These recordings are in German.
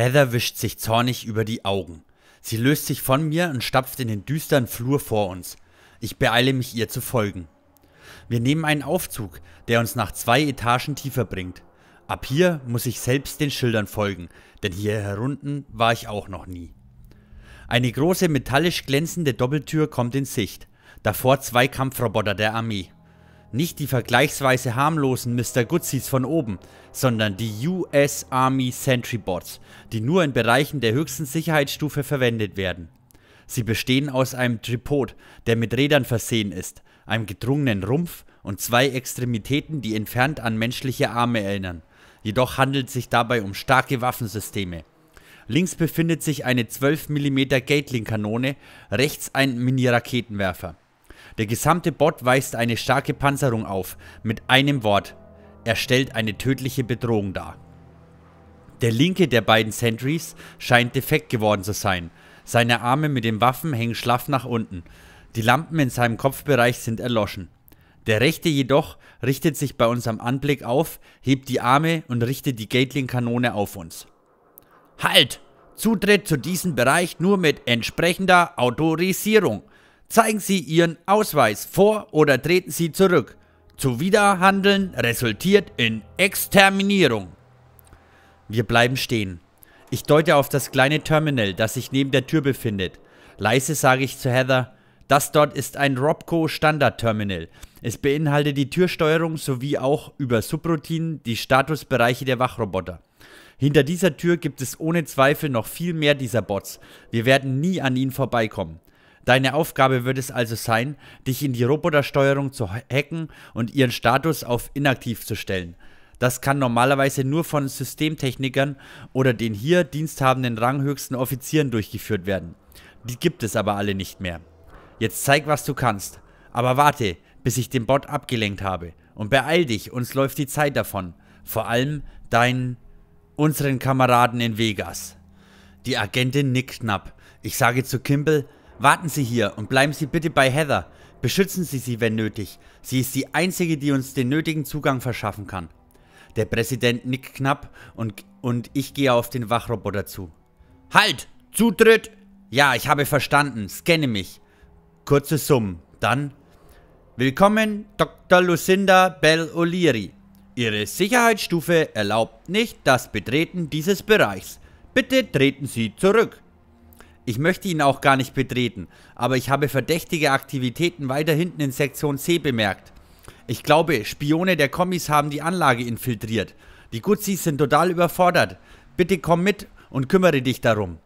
Heather wischt sich zornig über die Augen. Sie löst sich von mir und stapft in den düsteren Flur vor uns. Ich beeile mich ihr zu folgen. Wir nehmen einen Aufzug, der uns nach zwei Etagen tiefer bringt. Ab hier muss ich selbst den Schildern folgen, denn hier herunten war ich auch noch nie. Eine große metallisch glänzende Doppeltür kommt in Sicht, davor zwei Kampfroboter der Armee. Nicht die vergleichsweise harmlosen Mr. Goodseids von oben, sondern die US Army Sentry Bots, die nur in Bereichen der höchsten Sicherheitsstufe verwendet werden. Sie bestehen aus einem Tripod, der mit Rädern versehen ist, einem gedrungenen Rumpf und zwei Extremitäten, die entfernt an menschliche Arme erinnern. Jedoch handelt es sich dabei um starke Waffensysteme. Links befindet sich eine 12 mm Gatling-Kanone, rechts ein Mini-Raketenwerfer. Der gesamte Bot weist eine starke Panzerung auf, mit einem Wort. Er stellt eine tödliche Bedrohung dar. Der linke der beiden Sentries scheint defekt geworden zu sein. Seine Arme mit den Waffen hängen schlaff nach unten. Die Lampen in seinem Kopfbereich sind erloschen. Der rechte jedoch richtet sich bei unserem Anblick auf, hebt die Arme und richtet die Gatling-Kanone auf uns. Halt! Zutritt zu diesem Bereich nur mit entsprechender Autorisierung. Zeigen Sie Ihren Ausweis vor oder treten Sie zurück. Zuwiderhandeln resultiert in Exterminierung. Wir bleiben stehen. Ich deute auf das kleine Terminal, das sich neben der Tür befindet. Leise sage ich zu Heather, das dort ist ein Robco Standard-Terminal. Es beinhaltet die Türsteuerung sowie auch über Subroutinen die Statusbereiche der Wachroboter. Hinter dieser Tür gibt es ohne Zweifel noch viel mehr dieser Bots. Wir werden nie an ihnen vorbeikommen. Deine Aufgabe wird es also sein, dich in die Robotersteuerung zu hacken und ihren Status auf inaktiv zu stellen. Das kann normalerweise nur von Systemtechnikern oder den hier diensthabenden ranghöchsten Offizieren durchgeführt werden. Die gibt es aber alle nicht mehr. Jetzt zeig, was du kannst. Aber warte, bis ich den Bot abgelenkt habe. Und beeil dich, uns läuft die Zeit davon. Vor allem deinen, unseren Kameraden in Vegas. Die Agentin nickt knapp. Ich sage zu Kimball, Warten Sie hier und bleiben Sie bitte bei Heather. Beschützen Sie sie, wenn nötig. Sie ist die Einzige, die uns den nötigen Zugang verschaffen kann. Der Präsident nickt knapp und, und ich gehe auf den Wachroboter zu. Halt! Zutritt! Ja, ich habe verstanden. Scanne mich. Kurze Summen. Dann... Willkommen, Dr. Lucinda Bell O'Leary. Ihre Sicherheitsstufe erlaubt nicht das Betreten dieses Bereichs. Bitte treten Sie zurück. Ich möchte ihn auch gar nicht betreten, aber ich habe verdächtige Aktivitäten weiter hinten in Sektion C bemerkt. Ich glaube, Spione der Kommis haben die Anlage infiltriert. Die Guzis sind total überfordert. Bitte komm mit und kümmere dich darum.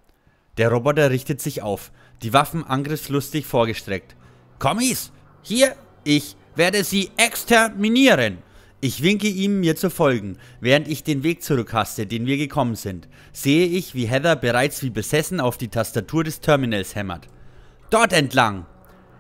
Der Roboter richtet sich auf, die Waffen angriffslustig vorgestreckt. Kommis, hier, ich werde sie exterminieren. Ich winke ihm, mir zu folgen, während ich den Weg zurückhaste, den wir gekommen sind. Sehe ich, wie Heather bereits wie besessen auf die Tastatur des Terminals hämmert. Dort entlang!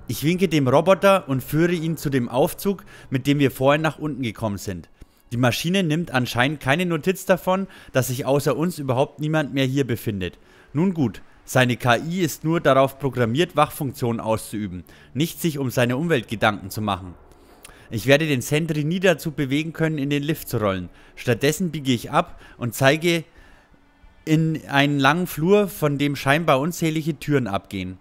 Ich winke dem Roboter und führe ihn zu dem Aufzug, mit dem wir vorhin nach unten gekommen sind. Die Maschine nimmt anscheinend keine Notiz davon, dass sich außer uns überhaupt niemand mehr hier befindet. Nun gut, seine KI ist nur darauf programmiert, Wachfunktionen auszuüben, nicht sich um seine Umwelt Gedanken zu machen. Ich werde den Sentry nie dazu bewegen können, in den Lift zu rollen. Stattdessen biege ich ab und zeige in einen langen Flur, von dem scheinbar unzählige Türen abgehen.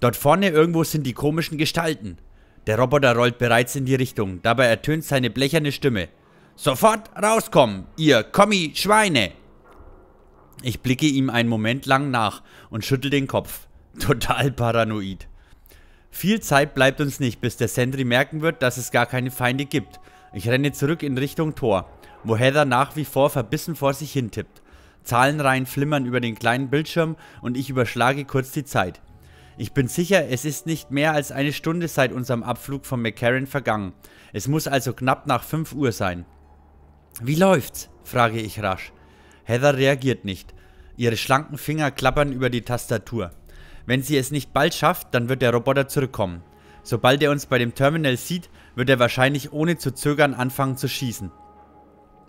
Dort vorne irgendwo sind die komischen Gestalten. Der Roboter rollt bereits in die Richtung. Dabei ertönt seine blecherne Stimme. Sofort rauskommen, ihr Kommi-Schweine! Ich blicke ihm einen Moment lang nach und schüttel den Kopf. Total paranoid. Viel Zeit bleibt uns nicht, bis der Sentry merken wird, dass es gar keine Feinde gibt. Ich renne zurück in Richtung Tor, wo Heather nach wie vor verbissen vor sich hintippt. Zahlenreihen flimmern über den kleinen Bildschirm und ich überschlage kurz die Zeit. Ich bin sicher, es ist nicht mehr als eine Stunde seit unserem Abflug von McCarran vergangen. Es muss also knapp nach 5 Uhr sein. Wie läuft's? frage ich rasch. Heather reagiert nicht. Ihre schlanken Finger klappern über die Tastatur. Wenn sie es nicht bald schafft, dann wird der Roboter zurückkommen. Sobald er uns bei dem Terminal sieht, wird er wahrscheinlich ohne zu zögern anfangen zu schießen.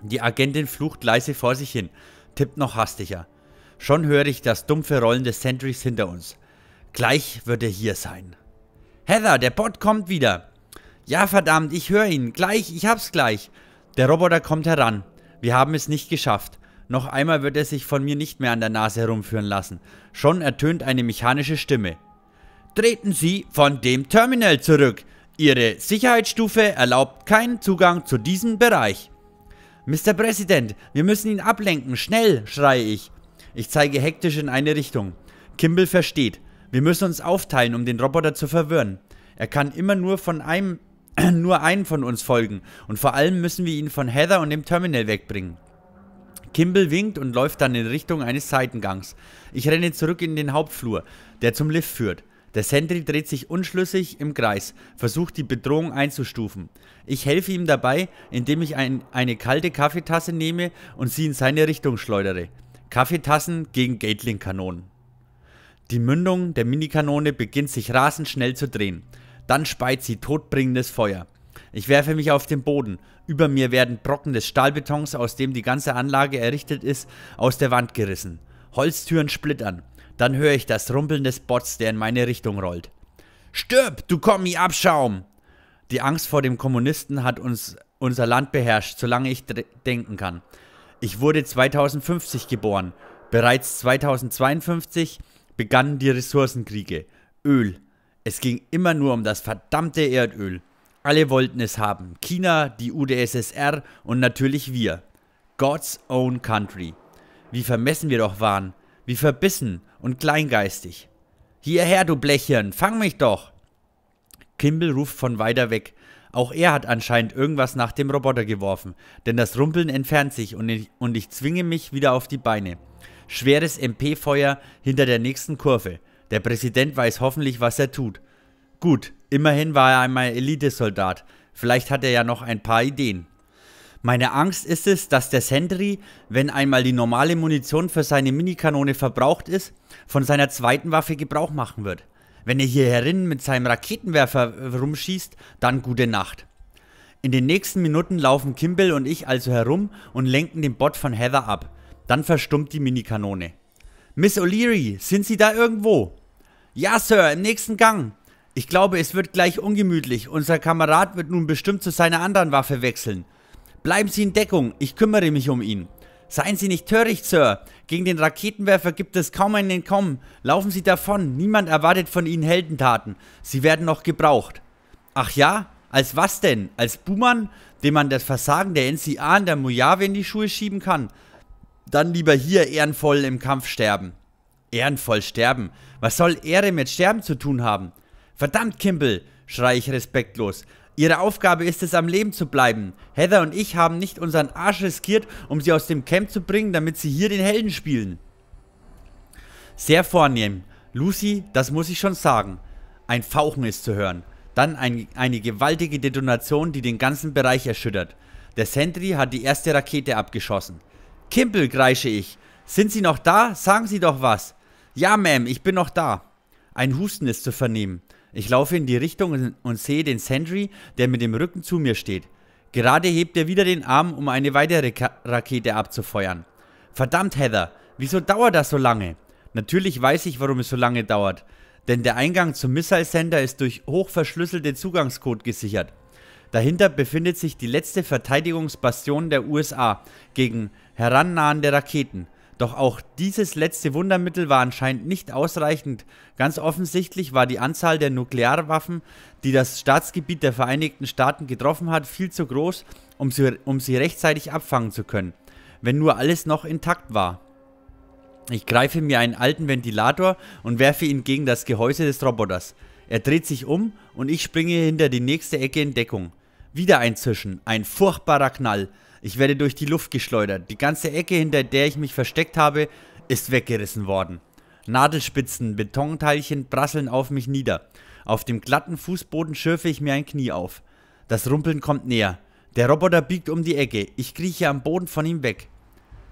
Die Agentin flucht leise vor sich hin, tippt noch hastiger. Schon höre ich das dumpfe Rollen des Sentries hinter uns. Gleich wird er hier sein. Heather, der Bot kommt wieder. Ja, verdammt, ich höre ihn. Gleich, ich hab's gleich. Der Roboter kommt heran. Wir haben es nicht geschafft. Noch einmal wird er sich von mir nicht mehr an der Nase herumführen lassen. Schon ertönt eine mechanische Stimme. Treten Sie von dem Terminal zurück. Ihre Sicherheitsstufe erlaubt keinen Zugang zu diesem Bereich. Mr. President, wir müssen ihn ablenken, schnell, schreie ich. Ich zeige hektisch in eine Richtung. Kimball versteht. Wir müssen uns aufteilen, um den Roboter zu verwirren. Er kann immer nur von einem nur einen von uns folgen und vor allem müssen wir ihn von Heather und dem Terminal wegbringen. Kimball winkt und läuft dann in Richtung eines Seitengangs. Ich renne zurück in den Hauptflur, der zum Lift führt. Der Sentry dreht sich unschlüssig im Kreis, versucht die Bedrohung einzustufen. Ich helfe ihm dabei, indem ich ein, eine kalte Kaffeetasse nehme und sie in seine Richtung schleudere. Kaffeetassen gegen Gatling-Kanonen. Die Mündung der Minikanone beginnt sich rasend schnell zu drehen. Dann speit sie todbringendes Feuer. Ich werfe mich auf den Boden. Über mir werden Brocken des Stahlbetons, aus dem die ganze Anlage errichtet ist, aus der Wand gerissen. Holztüren splittern. Dann höre ich das Rumpeln des Bots, der in meine Richtung rollt. Stirb, du Kommi-Abschaum! Die Angst vor dem Kommunisten hat uns unser Land beherrscht, solange ich denken kann. Ich wurde 2050 geboren. Bereits 2052 begannen die Ressourcenkriege. Öl. Es ging immer nur um das verdammte Erdöl. Alle wollten es haben. China, die UdSSR und natürlich wir. God's own country. Wie vermessen wir doch waren. Wie verbissen und kleingeistig. Hierher, du Blechchen, fang mich doch! Kimball ruft von weiter weg. Auch er hat anscheinend irgendwas nach dem Roboter geworfen, denn das Rumpeln entfernt sich und ich, und ich zwinge mich wieder auf die Beine. Schweres MP-Feuer hinter der nächsten Kurve. Der Präsident weiß hoffentlich, was er tut. Gut, Immerhin war er einmal Elitesoldat. Vielleicht hat er ja noch ein paar Ideen. Meine Angst ist es, dass der Sentry, wenn einmal die normale Munition für seine Minikanone verbraucht ist, von seiner zweiten Waffe Gebrauch machen wird. Wenn er hier herin mit seinem Raketenwerfer rumschießt, dann gute Nacht. In den nächsten Minuten laufen Kimball und ich also herum und lenken den Bot von Heather ab. Dann verstummt die Minikanone. Miss O'Leary, sind Sie da irgendwo? Ja, Sir, im nächsten Gang. Ich glaube, es wird gleich ungemütlich. Unser Kamerad wird nun bestimmt zu seiner anderen Waffe wechseln. Bleiben Sie in Deckung, ich kümmere mich um ihn. Seien Sie nicht töricht, Sir. Gegen den Raketenwerfer gibt es kaum einen Entkommen. Laufen Sie davon. Niemand erwartet von Ihnen Heldentaten. Sie werden noch gebraucht. Ach ja? Als was denn? Als Buhmann, dem man das Versagen der NCA und der Mojave in die Schuhe schieben kann? Dann lieber hier ehrenvoll im Kampf sterben. Ehrenvoll sterben? Was soll Ehre mit Sterben zu tun haben? Verdammt, Kimball, schrei ich respektlos. Ihre Aufgabe ist es, am Leben zu bleiben. Heather und ich haben nicht unseren Arsch riskiert, um sie aus dem Camp zu bringen, damit sie hier den Helden spielen. Sehr vornehm. Lucy, das muss ich schon sagen. Ein Fauchen ist zu hören. Dann ein, eine gewaltige Detonation, die den ganzen Bereich erschüttert. Der Sentry hat die erste Rakete abgeschossen. Kimpel, kreische ich. Sind Sie noch da? Sagen Sie doch was. Ja, Ma'am, ich bin noch da. Ein Husten ist zu vernehmen. Ich laufe in die Richtung und, sehe den Sentry, der mit dem Rücken zu mir steht. Gerade hebt er wieder den Arm, um eine weitere Ka Rakete abzufeuern. Verdammt, Heather, wieso dauert das so lange? Natürlich weiß ich, warum es so lange dauert, denn der Eingang zum Missile Center ist durch hochverschlüsselte Zugangscode gesichert. Dahinter befindet sich die letzte Verteidigungsbastion der USA gegen herannahende Raketen. Doch auch dieses letzte Wundermittel war anscheinend nicht ausreichend. Ganz offensichtlich war die Anzahl der Nuklearwaffen, die das Staatsgebiet der Vereinigten Staaten getroffen hat, viel zu groß, um sie, um sie rechtzeitig abfangen zu können, wenn nur alles noch intakt war. Ich greife mir einen alten Ventilator und werfe ihn gegen das Gehäuse des Roboters. Er dreht sich um und ich springe hinter die nächste Ecke in Deckung. Wieder ein Zischen, ein furchtbarer Knall. Ich werde durch die Luft geschleudert. Die ganze Ecke, hinter der ich mich versteckt habe, ist weggerissen worden. Nadelspitzen, Betonteilchen prasseln auf mich nieder. Auf dem glatten Fußboden schürfe ich mir ein Knie auf. Das Rumpeln kommt näher. Der Roboter biegt um die Ecke. Ich krieche am Boden von ihm weg.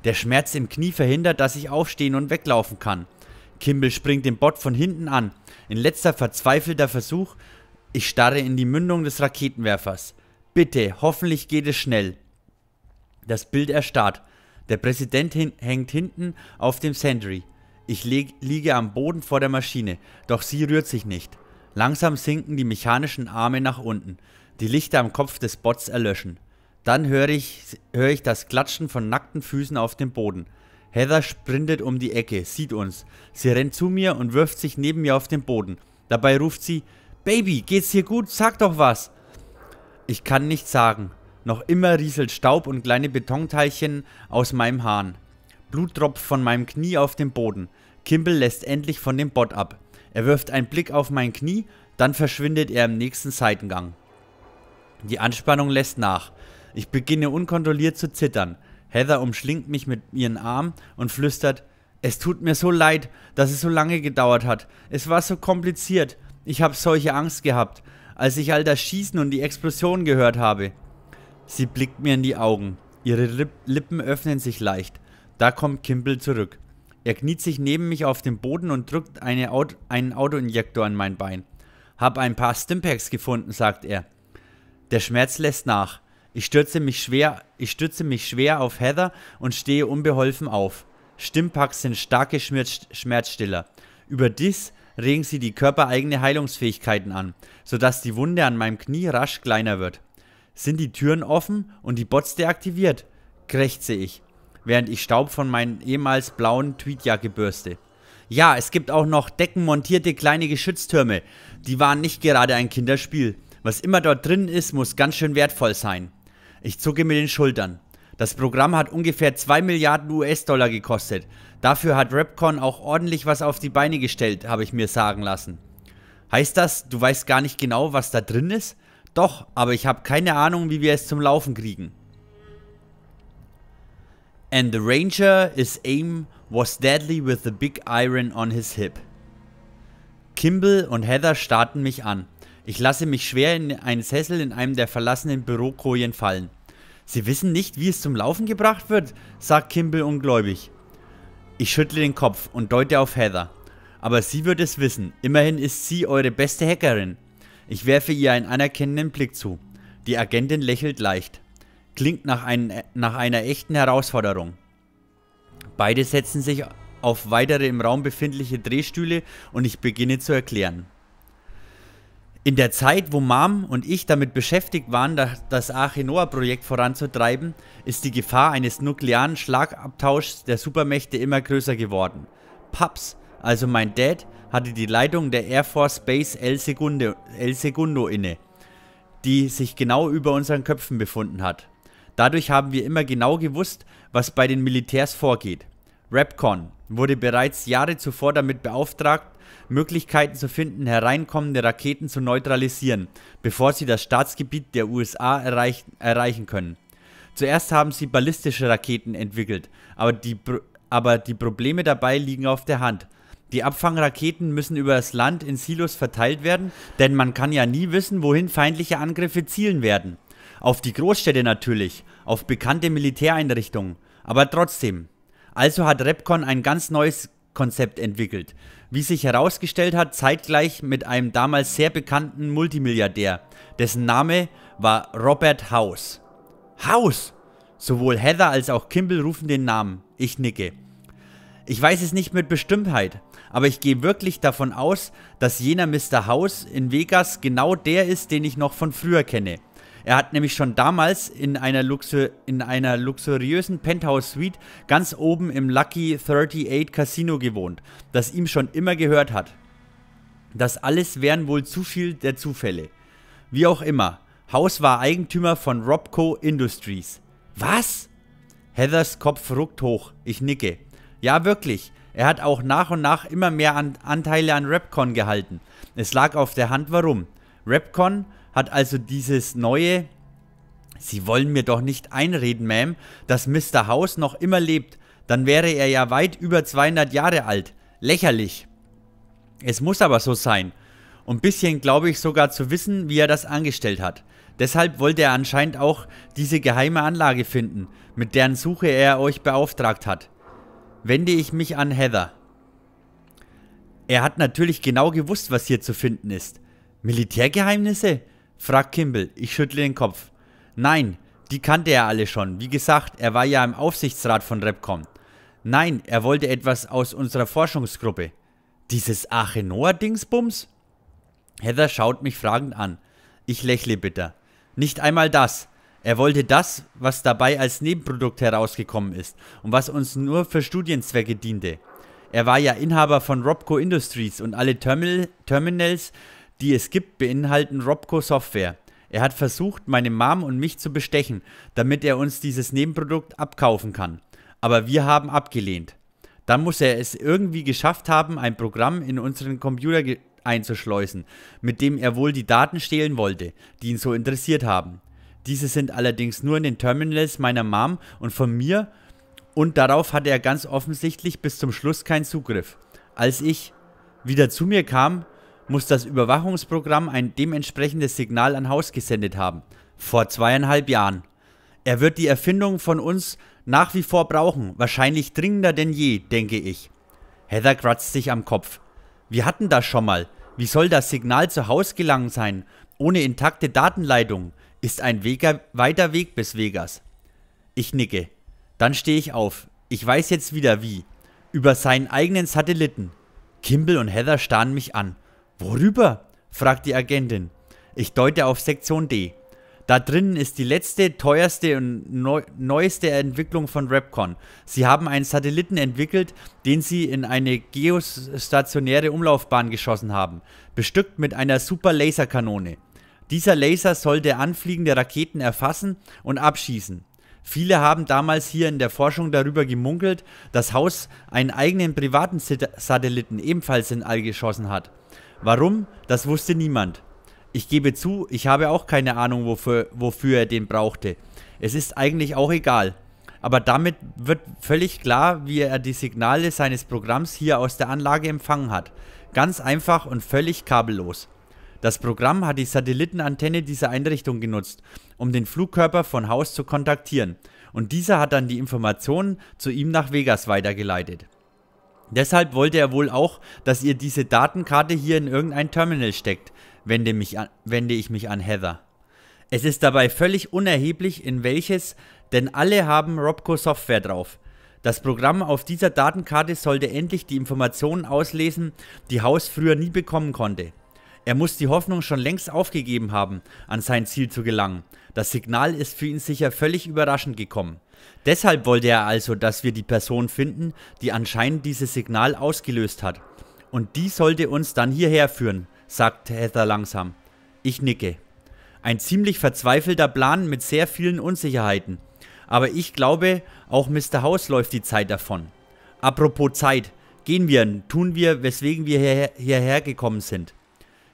Der Schmerz im Knie verhindert, dass ich aufstehen und weglaufen kann. Kimball springt den Bot von hinten an. In letzter verzweifelter Versuch, ich starre in die Mündung des Raketenwerfers. Bitte, hoffentlich geht es schnell. Das Bild erstarrt. Der Präsident hin hängt hinten auf dem Sentry. Ich liege am Boden vor der Maschine, doch sie rührt sich nicht. Langsam sinken die mechanischen Arme nach unten. Die Lichter am Kopf des Bots erlöschen. Dann höre ich, hör ich das Klatschen von nackten Füßen auf dem Boden. Heather sprintet um die Ecke, sieht uns. Sie rennt zu mir und wirft sich neben mir auf den Boden. Dabei ruft sie, Baby, geht's dir gut? Sag doch was. Ich kann nichts sagen. Noch immer rieselt Staub und kleine Betonteilchen aus meinem Hahn. Blut tropft von meinem Knie auf den Boden. Kimball lässt endlich von dem Bot ab. Er wirft einen Blick auf mein Knie, dann verschwindet er im nächsten Seitengang. Die Anspannung lässt nach. Ich beginne unkontrolliert zu zittern. Heather umschlingt mich mit ihren Armen und flüstert, es tut mir so leid, dass es so lange gedauert hat. Es war so kompliziert. Ich habe solche Angst gehabt, als ich all das Schießen und die Explosion gehört habe. Sie blickt mir in die Augen. Ihre Lippen öffnen sich leicht. Da kommt Kimball zurück. Er kniet sich neben mich auf den Boden und drückt eine Auto, einen Autoinjektor an mein Bein. Hab ein paar Stimpaks gefunden, sagt er. Der Schmerz lässt nach. Ich stürze mich schwer, ich stürze mich schwer auf Heather und stehe unbeholfen auf. Stimpaks sind starke Schmerzstiller. Überdies regen sie die körpereigene Heilungsfähigkeiten an, sodass die Wunde an meinem Knie rasch kleiner wird sind die Türen offen und die Bots deaktiviert, krächze ich, während ich Staub von meinen ehemals blauen Tweetjacke bürste. Ja, es gibt auch noch deckenmontierte kleine Geschütztürme. Die waren nicht gerade ein Kinderspiel. Was immer dort drin ist, muss ganz schön wertvoll sein. Ich zucke mir den Schultern. Das Programm hat ungefähr 2 Milliarden US-Dollar gekostet. Dafür hat Repcon auch ordentlich was auf die Beine gestellt, habe ich mir sagen lassen. Heißt das, du weißt gar nicht genau, was da drin ist? Doch, aber ich habe keine Ahnung, wie wir es zum Laufen kriegen. And the ranger, is aim was deadly with the big iron on his hip. Kimball und Heather starten mich an. Ich lasse mich schwer in einen Sessel in einem der verlassenen Bürokojen fallen. Sie wissen nicht, wie es zum Laufen gebracht wird, sagt Kimball ungläubig. Ich schüttle den Kopf und deute auf Heather. Aber sie wird es wissen. Immerhin ist sie eure beste Hackerin. Ich werfe ihr einen anerkennenden Blick zu. Die Agentin lächelt leicht. Klingt nach, ein, nach einer echten Herausforderung. Beide setzen sich auf weitere im Raum befindliche Drehstühle und ich beginne zu erklären. In der Zeit, wo Mom und ich damit beschäftigt waren, das Arche Noah-Projekt voranzutreiben, ist die Gefahr eines nuklearen Schlagabtauschs der Supermächte immer größer geworden. Paps, also mein Dad, hatte die Leitung der Air Force Base El, Segunde, El Segundo inne, die sich genau über unseren Köpfen befunden hat. Dadurch haben wir immer genau gewusst, was bei den Militärs vorgeht. Repcon wurde bereits Jahre zuvor damit beauftragt, Möglichkeiten zu finden, hereinkommende Raketen zu neutralisieren, bevor sie das Staatsgebiet der USA erreich erreichen können. Zuerst haben sie ballistische Raketen entwickelt, aber die, aber die Probleme dabei liegen auf der Hand. Die Abfangraketen müssen über das Land in Silos verteilt werden, denn man kann ja nie wissen, wohin feindliche Angriffe zielen werden. Auf die Großstädte natürlich, auf bekannte Militäreinrichtungen, aber trotzdem. Also hat Repcon ein ganz neues Konzept entwickelt, wie sich herausgestellt hat, zeitgleich mit einem damals sehr bekannten Multimilliardär, dessen Name war Robert House. House! Sowohl Heather als auch Kimball rufen den Namen. Ich nicke. Ich weiß es nicht mit Bestimmtheit, aber ich gehe wirklich davon aus, dass jener Mr. House in Vegas genau der ist, den ich noch von früher kenne. Er hat nämlich schon damals in einer, Luxu in einer luxuriösen Penthouse-Suite ganz oben im Lucky 38 Casino gewohnt, das ihm schon immer gehört hat. Das alles wären wohl zu viel der Zufälle. Wie auch immer, House war Eigentümer von Robco Industries. Was? Heathers Kopf ruckt hoch. Ich nicke. Ja, wirklich. Er hat auch nach und nach immer mehr an Anteile an Rapcon gehalten. Es lag auf der Hand, warum. Rapcon hat also dieses neue Sie wollen mir doch nicht einreden, Ma'am, dass Mr. House noch immer lebt. Dann wäre er ja weit über 200 Jahre alt. Lächerlich. Es muss aber so sein. Und bisschen glaube ich sogar zu wissen, wie er das angestellt hat. Deshalb wollte er anscheinend auch diese geheime Anlage finden, mit deren Suche er euch beauftragt hat wende ich mich an Heather. Er hat natürlich genau gewusst, was hier zu finden ist. Militärgeheimnisse? fragt Kimball. Ich schüttle den Kopf. Nein, die kannte er alle schon. Wie gesagt, er war ja im Aufsichtsrat von Repcom. Nein, er wollte etwas aus unserer Forschungsgruppe. Dieses Achenoa-Dingsbums? Heather schaut mich fragend an. Ich lächle bitter. Nicht einmal das. Er wollte das, was dabei als Nebenprodukt herausgekommen ist und was uns nur für Studienzwecke diente. Er war ja Inhaber von Robco Industries und alle Terminal Terminals, die es gibt, beinhalten Robco Software. Er hat versucht, meine Mom und mich zu bestechen, damit er uns dieses Nebenprodukt abkaufen kann. Aber wir haben abgelehnt. Dann muss er es irgendwie geschafft haben, ein Programm in unseren Computer einzuschleusen, mit dem er wohl die Daten stehlen wollte, die ihn so interessiert haben. Diese sind allerdings nur in den Terminals meiner Mom und von mir und darauf hatte er ganz offensichtlich bis zum Schluss keinen Zugriff. Als ich wieder zu mir kam, muss das Überwachungsprogramm ein dementsprechendes Signal an Haus gesendet haben. Vor zweieinhalb Jahren. Er wird die Erfindung von uns nach wie vor brauchen, wahrscheinlich dringender denn je, denke ich. Heather kratzt sich am Kopf. Wir hatten das schon mal. Wie soll das Signal zu Haus gelangen sein, ohne intakte Datenleitung? Ist ein Weger, weiter Weg bis Vegas. Ich nicke. Dann stehe ich auf. Ich weiß jetzt wieder wie. Über seinen eigenen Satelliten. Kimball und Heather starren mich an. Worüber? fragt die Agentin. Ich deute auf Sektion D. Da drinnen ist die letzte, teuerste und neu neueste Entwicklung von Repcon. Sie haben einen Satelliten entwickelt, den sie in eine geostationäre Umlaufbahn geschossen haben, bestückt mit einer Super-Laserkanone. Dieser Laser sollte anfliegende Raketen erfassen und abschießen. Viele haben damals hier in der Forschung darüber gemunkelt, dass Haus einen eigenen privaten Satelliten ebenfalls in All geschossen hat. Warum? Das wusste niemand. Ich gebe zu, ich habe auch keine Ahnung, wofür, wofür er den brauchte. Es ist eigentlich auch egal. Aber damit wird völlig klar, wie er die Signale seines Programms hier aus der Anlage empfangen hat. Ganz einfach und völlig kabellos. Das Programm hat die Satellitenantenne dieser Einrichtung genutzt, um den Flugkörper von Haus zu kontaktieren, und dieser hat dann die Informationen zu ihm nach Vegas weitergeleitet. Deshalb wollte er wohl auch, dass ihr diese Datenkarte hier in irgendein Terminal steckt, wende, mich an, wende ich mich an Heather. Es ist dabei völlig unerheblich, in welches, denn alle haben Robco Software drauf. Das Programm auf dieser Datenkarte sollte endlich die Informationen auslesen, die Haus früher nie bekommen konnte. Er muss die Hoffnung schon längst aufgegeben haben, an sein Ziel zu gelangen. Das Signal ist für ihn sicher völlig überraschend gekommen. Deshalb wollte er also, dass wir die Person finden, die anscheinend dieses Signal ausgelöst hat. Und die sollte uns dann hierher führen, sagt Heather langsam. Ich nicke. Ein ziemlich verzweifelter Plan mit sehr vielen Unsicherheiten. Aber ich glaube, auch Mr. House läuft die Zeit davon. Apropos Zeit, gehen wir, tun wir, weswegen wir hierher, hierher gekommen sind.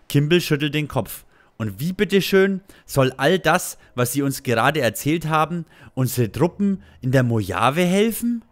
Kimball schüttelt den Kopf. Und wie bitteschön soll all das, was Sie uns gerade erzählt haben, unsere Truppen in der Mojave helfen?